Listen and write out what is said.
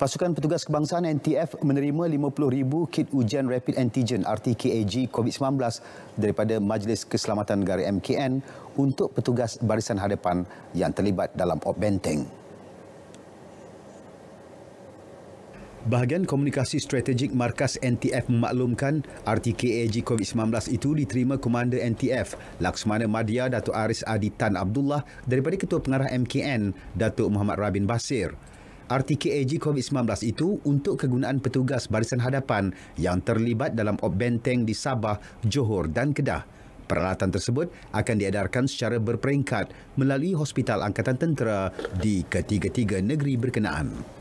pasukan petugas kebangsaan NTF menerima 50,000 kit ujian rapid antigen RTKAG COVID-19 daripada Majlis Keselamatan Negara MKN untuk petugas barisan hadapan yang terlibat dalam op benteng. Bahagian Komunikasi Strategik Markas NTF memaklumkan RTKAG COVID-19 itu diterima Komander NTF Laksmana Madia Datuk Aris Adi Tan Abdullah daripada Ketua Pengarah MKN Datuk Muhammad Rabin Basir. RTKAG COVID-19 itu untuk kegunaan petugas barisan hadapan yang terlibat dalam op benteng di Sabah, Johor dan Kedah. Peralatan tersebut akan diedarkan secara berperingkat melalui Hospital Angkatan Tentera di ketiga-tiga negeri berkenaan.